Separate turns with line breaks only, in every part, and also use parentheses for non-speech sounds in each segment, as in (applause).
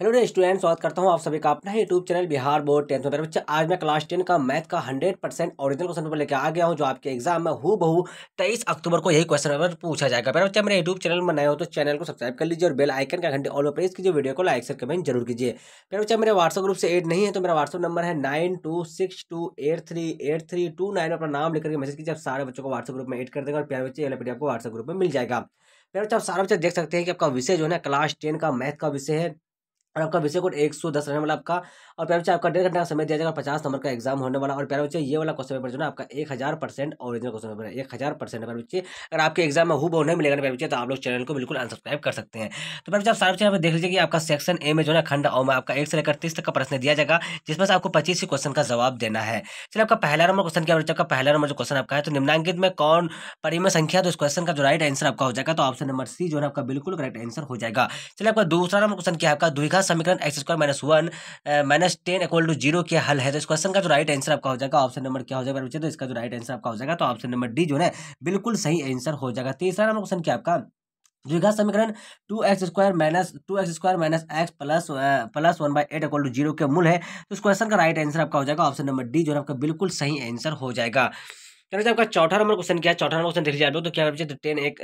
hello student स्वागत करता हूं आप सभी का अपना YouTube channel Bihar board tenth में बच्चे आज मैं क्लास टेन का मैथ का hundred percent original question paper लेकर आ गया हूं जो आपके एग्जाम में हु बहू तेईस अक्टूबर को यही क्वेश्चन पेपर पूछा जाएगा पहले बच्चे मेरे यूट्यूब चैनल में नए हो तो चैनल को सब्सक्राइब कर लीजिए और बेल आइकन का घंटे ऑल पर प्रेस कीजिए वीडियो को लाइक से कमेंट जरूर कीजिए पहले बच्चा मेरे व्हाट्सअप ग्रुप से एड नहीं है तो मेरा व्हाट्सअप नंबर है nine two six two eight three eight three two nine अपना नाम लेकर के मैसेज कीजिए आप सारे बच्चों को व्हाट्सअप ग्रुप में एड कर देगा और प्यार बच्चे एल आपको व्हाट्सअप ग्रुप में मिल जाएगा फिर बच्चा आप सारा बच्चा देख सकते हैं कि आपका विषय जो है क्लास टेन का मैथ का विषय है और आपका विषय कोड एक सौ दस रहने वाला आपका और प्यार बच्चे आपका डेढ़ घंटे का समय दिया जाएगा पचास नंबर का एग्जाम होने वाला और प्यार बच्चे ये वाला क्वेश्चन पेपर जो ना आपका एक हज़ार परसेंट ऑरिजिनल क्वेश्चन पेपर है एक हज़ार परसेंट प्यारे बच्चे अगर आपके एग्जाम में हु नहीं मिलेगा बच्चे तो आप लोग चैनल को बिल्कुल अनसब्सक्राइब कर सकते हैं तो प्यार बच्चे आप सारे चैनल पर देख लीजिए कि आपका सेक्शन ए में जो ना खंड और में आपका एक से लेकर तीस तक का प्रश्न दिया जाएगा जिसमें से आपको पच्चीस ही क्वेश्चन का जवाब देना है चलिए आपका पहला नंबर क्वेश्चन क्या आपका पहला नंबर जो क्वेश्चन आपका है तो निम्नांकित में कौन परिमय संख्या तो इस क्वेश्चन का जो राइट आंसर आपका हो जाएगा तो ऑप्शन नंबर सी जो है आपका बिल्कुल करेक्ट आंसर हो जाएगा चलिए आपका दूसरा नंबर क्वेश्चन क्या है आपका द्विघा समीकरण x square minus one minus ten equal to zero के हल है तो इस क्वेश्चन का जो राइट आंसर आपका हो जाएगा ऑप्शन नंबर क्या हो जाएगा बच्चे तो इसका जो राइट आंसर आपका हो जाएगा तो ऑप्शन नंबर डी जो है बिल्कुल सही आंसर हो जाएगा तीसरा नंबर क्वेश्चन क्या आपका द्विघात समीकरण two x square minus two x square minus x plus plus one by eight equal to zero के मूल है तो इस क्वेश्चन का राइट आंसर आपका हो जाएगा ऑप्शन नंबर डी जो है आपका बिल्कुल सही आंसर हो जाएगा चलो आपका चौथा नंबर क्वेश्चन क्या है चौथा नंबर क्वेश्चन देख लिया तो क्या टेन तो एक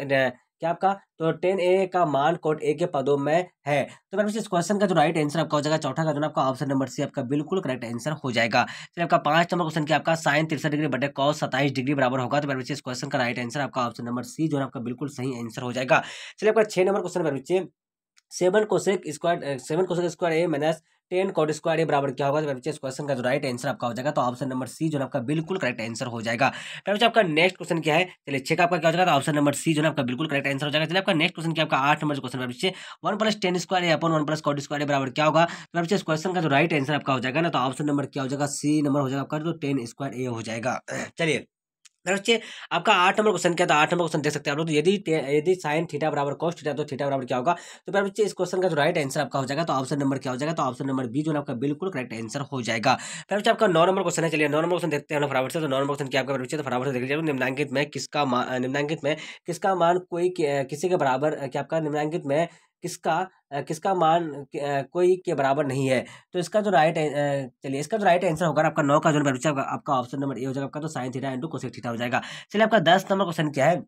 क्या आपका तो टेन ए का मान कोट ए के पदों में है तो मैं इस क्वेश्चन का जो राइट आंसर आपका हो जाएगा चौथा का जो आपका ऑप्शन नंबर सी आपका बिल्कुल करेक्ट आंसर हो जाएगा फिर आपका पांच नंबर क्वेश्चन की आपका साइन तिरसठ डिग्री बटे कॉस सत्ताईस डिग्री बराबर होगा तो मैं इस क्वेश्चन का राइट आंसर आपका ऑप्शन नंबर सी जो है आपका बिल्कुल सही आंसर हो जाएगा चलिए आपका छह नंबर question seven cosec square seven cosec square A minus ten cot square ये बराबर क्या होगा तो इस क्वेश्चन का जो राइट आंसर आपका हो जाएगा तो ऑप्शन नंबर सी जो आपका बिल्कुल करेक्ट आंसर हो जाएगा फिर बच्चे आपका नेक्स्ट क्वेश्चन क्या है चलिए छे का आपका क्या हो जाएगा तो ऑप्शन नंबर सी जो आपका बिल्कुल करेक्ट आंसर हो जाएगा चलिए आपका नेक्स्ट क्वेश्चन क्या आपका आठ नंबर क्वेश्चन पीछे वन प्लस टेन स्क्वायर अपन वन प्लस कॉट स्क्वायर बराबर क्या होगा तो बच्चे इस क्वेश्चन का जो राइट आंसर आपका हो जाएगा ना तो ऑप्शन नंबर क्या हो जाएगा सी नंबर हो जाएगा आपका तो टेन स्क्वायर ए हो जाएगा (clears throat) चलिए बच्चे आपका आठ नंबर क्वेश्चन क्या था आठ नंबर क्वेश्चन देख सकते हैं आप लोग तो यदि यदि साइन थीटा बराबर कॉस्ट थीटा तो थीटा बराबर क्या होगा तो फिर बच्चे इस क्वेश्चन का जो राइट आंसर आपका हो जाएगा तो ऑप्शन नंबर क्या हो जाएगा तो ऑप्शन नंबर बी जो है आपका बिल्कुल करेक्ट आंसर हो जाएगा फिर बच्चे आपका नौ नंबर क्वेश्चन है चलिए नौ नंबर क्वेश्चन देखते हैं फटाफट से तो नौ नंबर क्वेश्चन क्या आपका बच्चे तो फटाफट से देख लीजिए निम्नांकित में किसका निम्नांकित में किसका मान कोई किसी के बराबर क्या आपका निम्नांकित में किसका किसका मान कोई के बराबर नहीं है तो इसका जो राइट चलिए इसका जो राइट आंसर होगा आपका नौ का जो आपका ऑप्शन नंबर ए हो जाएगा आपका तो sine theta into cosec theta हो जाएगा चलिए आपका दस नंबर क्वेश्चन क्या है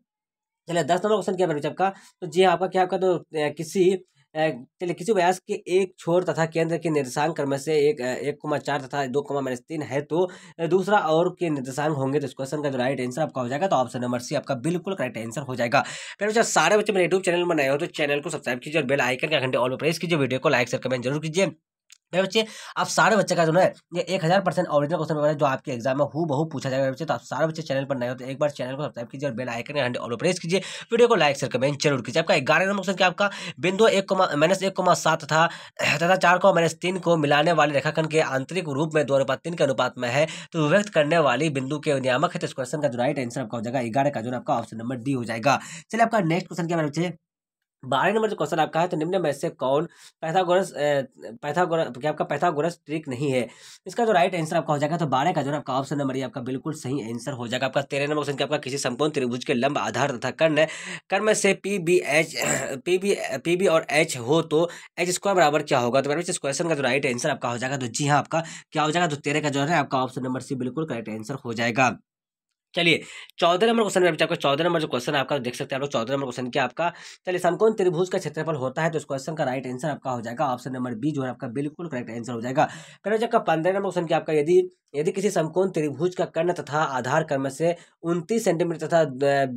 चलिए दस नंबर क्वेश्चन क्या है आपका तो जी हाँ, आपका क्या आपका तो किसी चलिए किसी व्यास के एक छोर तथा केंद्र के निर्देशांक क्रम से एक एक कोमा चार तथा दो कोमा माइनस तीन है तो दूसरा और के निर्देशांक होंगे तो इस क्वेश्चन का जो राइट आंसर आपका हो जाएगा तो ऑप्शन नंबर सी आपका बिल्कुल करेक्ट आंसर हो जाएगा फिर बच्चा सारे बच्चे मेरे यूट्यूब चैनल में नए हो तो चैनल को सब्सक्राइब कीजिए और बेल आइकन का घंटे ऑल पर प्रेस कीजिए वीडियो को लाइक शेयर कमेंट जरूर कीजिए बच्चे आप सारे बच्चे का जो है ये एक हज़ार परसेंट ऑरिजिनल क्वेश्चन पेपर है जो आपके एग्जाम में हूँ बहु पूछा जाएगा बच्चे तो आप सारे बच्चे चैनल पर नए हो तो एक बार चैनल को सब्सक्राइब कीजिए और bell icon hand all press कीजिए वीडियो को लाइक शेयर कमेंट जरूर कीजिए आपका ग्यारह नंबर क्वेश्चन आपका बिंदु एक माइनस एक कोमा सात था तथा चार को माइनस तीन को मिलाने वाले रेखाखंड के आंतरिक रूप में दो अनुपात तीन के अनुपात में है तो व्यक्त करने वाली बिंदु के नियामक है तो इस क्वेश्चन का जो राइट आंसर आपका हो जाएगा ग्यारह का जो आपका ऑप्शन नंबर डी हो जाएगा चलिए आपका नेक्स्ट क्वेश्चन क्या बच्चे बारह नंबर जो क्वेश्चन आपका है तो निम्न में से कौन पैथागोरस पैथागोरस क्या आपका पैथागोरस ट्रिक नहीं है इसका जो राइट आंसर आपका हो जाएगा तो बारह का जो आपका ऑप्शन नंबर ये आपका बिल्कुल सही आंसर हो जाएगा आपका तेरह नंबर क्वेश्चन आपका किसी संपूर्ण त्रिभुज के लंब आधार तथा कर्ण कर्म से P B H P B P B और एच हो तो एच स्क्वायर बराबर क्या होगा तो इस क्वेश्चन का जो राइट आंसर आपका हो जाएगा तो जी हाँ आपका क्या हो जाएगा तो तेरह का जो है आपका ऑप्शन नंबर सी बिल्कुल करेक्ट आंसर हो जाएगा चलिए चौदह नंबर क्वेश्चन में आपको चौदह नंबर जो क्वेश्चन आपका देख सकते हैं आप लोग चौदह नंबर क्वेश्चन क्या आपका चलिए समकोण त्रिभुज का क्षेत्रफल होता है तो इस क्वेश्चन का राइट आंसर आपका हो जाएगा ऑप्शन नंबर बी जो है आपका बिल्कुल करेक्ट आंसर हो जाएगा करेक्ट आपका पंद्रह नंबर क्वेश्चन क्या आपका यदि यदि किसी समकोण त्रिभुज का कर्ण तथा आधार कर्म से उनतीस सेंटीमीटर तथा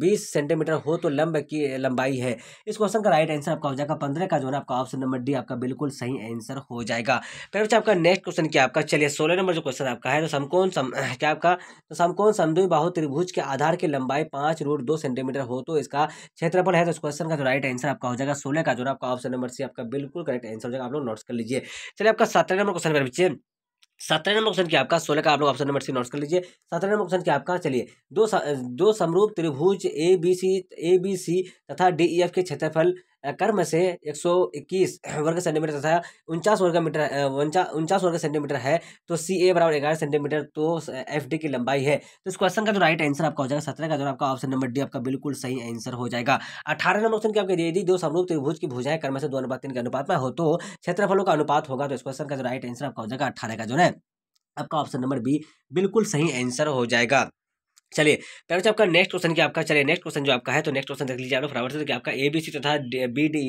बीस सेंटीमीटर हो तो लंब की लंबाई है इस क्वेश्चन का राइट आंसर आपका हो जाएगा पंद्रह का जो है आपका ऑप्शन नंबर डी आपका बिल्कुल सही आंसर हो जाएगा फिर तो बच्चा आपका नेक्स्ट क्वेश्चन क्या आपका चलिए सोलह नंबर जो क्वेश्चन आपका है तो समकोन सम क्या आपका तो समकोन समद्वि बाहु त्रिभुज के आधार की लंबाई पाँच रूट दो सेंटीमीटर हो तो इसका क्षेत्रफल है तो इस क्वेश्चन का जो राइट आंसर आपका हो जाएगा सोलह का जो आपका ऑप्शन नंबर सी आपका बिल्कुल करेक्ट आंसर हो जाएगा आप लोग नोट्स कर लीजिए चलिए आपका सत्रह नंबर क्वेश्चन कर बच्चे सत्रह नंबर ऑप्शन क्या आपका सोलह का आप लोग ऑप्शन नंबर सी नोट कर लीजिए सत्रह नंबर ऑप्शन क्या आपका चलिए दो दो समरूप त्रिभुज A B C A B C तथा डी ई एफ के क्षेत्रफल कर्म से 121 वर्ग सेंटीमीटर तथा उनचास वर्ग मीटर उनचास वर्ग सेंटीमीटर है तो सी ए बराबर ग्यारह सेंटीमीटर तो एफ डी की लंबाई है तो इस क्वेश्चन का जो राइट आंसर आपका हो जाएगा सत्रह का जो आपका ऑप्शन नंबर डी आपका बिल्कुल सही आंसर हो जाएगा अठारह नंबर क्वेश्चन की आपके यदि दो समरूप त्रिभुज की भूजाएं कर्म से दो अनुपात तीन के अनुपात में हो तो क्षेत्रफलों का अनुपात होगा तो इस क्वेश्चन का जो राइट आंसर आपका हो जाएगा अठारह का जो है आपका ऑप्शन नंबर बी बिल्कुल सही आंसर हो जाएगा चलिए पहले तो आपका नेक्स्ट क्वेश्चन की आपका चलिए नेक्स्ट क्वेश्चन जो आपका है तो नेक्स्ट क्वेश्चन देख लीजिए आप फटाफट से आपका ए बी सी तथा बी डी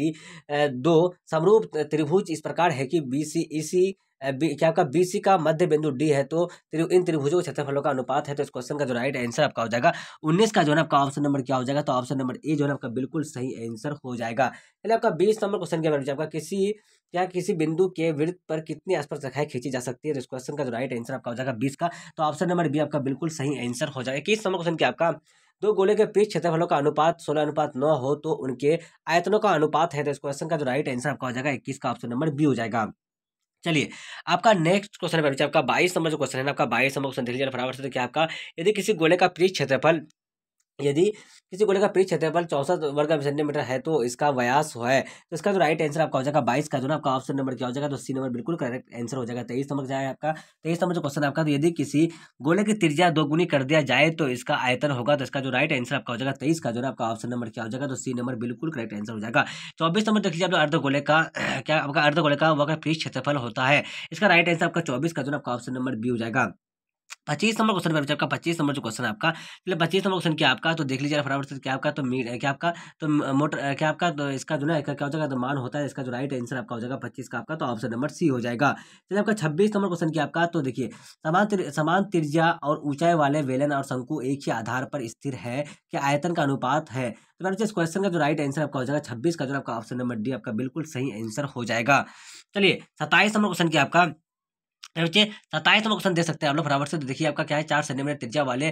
e, दो समरूप त्रिभुज इस प्रकार है कि बी सी ई सी क्या आपका बी का मध्य बिंदु डी है तो त्रिव, इन त्रिभुजों के क्षेत्रफलों का अनुपात है तो इस क्वेश्चन का जो राइट आंसर आपका हो जाएगा उन्नीस का जो है आपका ऑप्शन नंबर क्या हो जाएगा तो ऑप्शन नंबर ए जो है आपका बिल्कुल सही आंसर हो जाएगा चलिए आपका बीस नंबर क्वेश्चन के बारे में आपका किसी क्या किसी बिंदु के वृत्त पर कितनी स्पर्श रेखाएं खींची जा सकती है तो इस क्वेश्चन का जो राइट आंसर आपका हो जाएगा बीस का तो ऑप्शन नंबर बी आपका बिल्कुल सही आंसर हो जाएगा इक्कीस नंबर क्वेश्चन क्या आपका दो गोले के पीछे क्षेत्रफलों का अनुपात सोलह अनुपात नौ हो तो उनके आयतनों का अनुपात है तो इस क्वेश्चन का जो राइट आंसर आपका हो जाएगा इक्कीस का ऑप्शन नंबर बी हो जाएगा चलिए आपका नेक्स्ट क्वेश्चन है आपका बाईस नंबर जो क्वेश्चन है ना आपका बाईस नंबर क्वेश्चन देख लीजिए फटाफट से क्या आपका यदि किसी गोले का पृष्ठ क्षेत्रफल यदि किसी गोले का पीछ क्षेत्रफल चौसठ वर्ग सेंटीमीटर है तो इसका व्यास है तो इसका जो राइट आंसर आपका हो जाएगा बाईस का जो ना आपका ऑप्शन नंबर क्या हो जाएगा तो सी नंबर बिल्कुल करेक्ट आंसर हो जाएगा तेईस नंबर जाए आपका तेईस नंबर जो क्वेश्चन आपका तो यदि किसी गोले की दो दोगुनी कर दिया जाए तो इसका आयतन होगा तो इसका जो राइट आंसर आपका हो जाएगा तेईस का जो ना आपका ऑप्शन नंबर क्या हो जाएगा तो सी नंबर बिल्कुल करेक्ट आंसर हो जाएगा चौबीस नंबर देख लीजिए आप अर्ध गोले का क्या आपका अर्ध गोले का वह पृष्ठ क्षेत्रफल होता है इसका राइट आंसर आपका चौबीस का जो ना आपका ऑप्शन नंबर बी हो जाएगा पच्चीस नंबर क्वेश्चन पर आपका पच्चीस नंबर जो क्वेश्चन है आपका चलिए मतलब पच्चीस नंबर क्वेश्चन क्या आपका तो देख लीजिए फटाफट से क्या आपका तो मीट क्या आपका तो मोटर क्या आपका तो इसका जो ना क्या हो जाएगा तो मान होता है इसका जो राइट आंसर आपका हो जाएगा पच्चीस का आपका तो ऑप्शन नंबर सी हो जाएगा चलिए तो आपका छब्बीस नंबर क्वेश्चन क्या आपका तो देखिए समान समान त्रिज्या और ऊंचाई वाले वेलन और शंकु एक ही आधार पर स्थिर है कि आयतन का अनुपात है तो मैं इस क्वेश्चन का जो राइट आंसर आपका हो जाएगा छब्बीस का जो आपका ऑप्शन नंबर डी आपका बिल्कुल सही आंसर हो जाएगा चलिए सत्ताईस नंबर क्वेश्चन क्या आपका बच्चे सताईस नंबर क्वेश्चन दे सकते हैं आप लोग बराबर से तो देखिए आपका क्या है चार सेंटीमीटर त्रिज्या वाले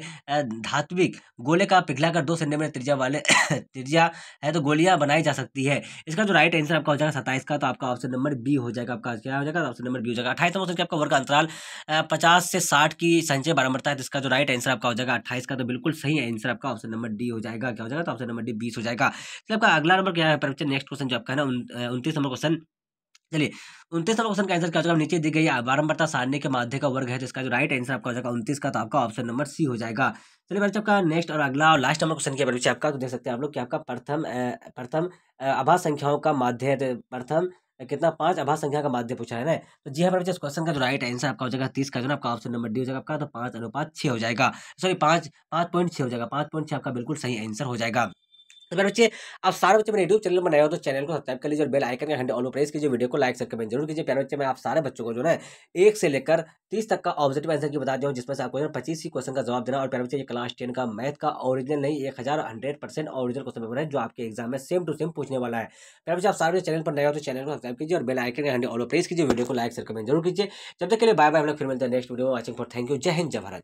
धात्विक गोले का पिघला कर दो सेंटीमीटर त्रिज्या वाले (coughs) त्रिज्या है तो गोलियां बनाई जा सकती है इसका जो राइट आंसर आपका हो जाएगा सताइस का तो आपका ऑप्शन नंबर बी हो जाएगा आपका क्या हो जाएगा ऑप्शन नंबर बी हो जाएगा अठाईस नंबर आपका वर्ग अंतराल पचास से साठ की संचय बारंबरता है तो इसका जो राइट आंसर आपका हो जाएगा अट्ठाईस का तो बिल्कुल सही आंसर आपका ऑप्शन नंबर डी हो जाएगा क्या हो जाएगा तो ऑप्शन नंबर डी बीस हो जाएगा आपका अगला नंबर क्या है नेक्स्ट क्वेश्चन जो आपका है ना उनतीस नंबर क्वेश्चन चलिए उनतीस नंबर क्वेश्चन का आंसर क्या होगा नीचे दी गई है बारंबारता सारणी के माध्य का वर्ग है जिसका तो जो राइट आंसर आपका हो जाएगा उनतीस का तो आपका ऑप्शन नंबर सी हो जाएगा चलिए बच्चों का नेक्स्ट और अगला और लास्ट नंबर क्वेश्चन के पीछे आपका तो देख सकते हैं आप लोग कि आपका प्रथम प्रथम आभा संख्याओं का माध्य है तो प्रथम कितना पांच आभा संख्या का माध्य पूछा है ना तो जी हमारे इस क्वेश्चन का जो राइट आंसर आपका हो जाएगा तीस का जो आपका ऑप्शन नंबर डी हो जाएगा आपका तो पांच अनुपात छः हो जाएगा सॉरी पाँच पाँच पॉइंट छः हो जाएगा पाँच पॉइंट छह आपका बिल्कुल सही आंसर हो जाएगा तो मेरे बच्चे आप सारे बच्चे मेरे यूट्यूब चैनल बनाए हो तो चैनल को सब्सक्राइब कर लीजिए और बेल आइकन का हैंड ऑल प्रेस कीजिए वीडियो को लाइक सब्सक्राइब जरूर कीजिए प्यारे बच्चे मैं आप सारे बच्चों को जो है एक से लेकर तीस तक का ऑब्जेक्टिव आंसर की बता दूँ जिसमें से आपको पच्चीस ही क्वेश्चन का जवाब देना और प्यारे बच्चे क्लास टेन का मैथ का ऑरिजिनल नहीं एक हज़ार hundred percent original question paper है जो आपके एग्जाम में सेम टू सेम पूछने वाला है प्यारे बच्चे आप सारे चैनल पर नए हो तो चैनल को सब्सक्राइब कीजिए और बेल आइकन का हैंड ऑल प्रेस कीजिए वीडियो को लाइक सब्सक्राइब जरूर कीजिए जब तक के लिए बाय बाय फिर मिलते हैं next video watching for thank you जय हिंद जय भारत